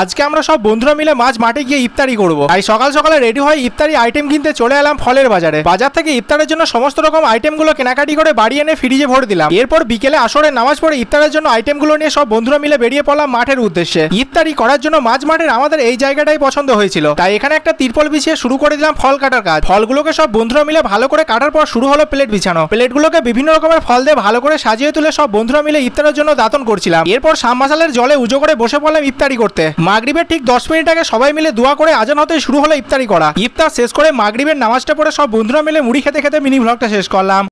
আজকে আমরা সব বন্ধুরা মিলে মাছ মাঠে গিয়ে ইফতারি করব তাই সকাল সকালে রেডি হয়ে ইফতারি আইটেম কিনতে চলে এলাম ফলের বাজারে বাজার থেকে ইফতারের জন্য সমস্ত রকম আইটেমগুলো কেনাকাটি করে বাড়ি এনে ফ্রিজে ভরে দিলাম এরপর বিকেলে আসরে নামাজ পড়ে ইফতারের জন্য আইটেমগুলো নিয়ে সব বন্ধুরা মিলে বেরিয়ে পড়লাম মাঠের উদ্দেশ্যে ইফতারি করার জন্য মাছ মাঠের আমাদের এই জায়গাটাই পছন্দ হয়েছিল তাই এখানে একটা তিরপল বিছিয়ে শুরু করে দিলাম ফল কাটার কাজ ফলগুলোকে সব বন্ধুরা মিলে ভালো করে কাটার পর শুরু হলো প্লেট বিছানো প্লেটগুলোকে বিভিন্ন রকমের ফল দিয়ে ভালো করে সাজিয়ে তুলে সব বন্ধুরা মিলে ইফতারের জন্য দাতন করছিলাম এরপর শাম মশালের জলে উজো করে বসে পড়লাম ইফতারি করতে মাগরিবের ঠিক দশ মিনিট আগে সবাই মিলে দোয়া করে আজান হতে শুরু হলো ইফতারি করা ইফতার শেষ করে মাগরিবের নামাজটা পড়ে সব বন্ধুরা মিলে মুড়ি খেতে খেতে মিনি ভ্লগটা শেষ করলাম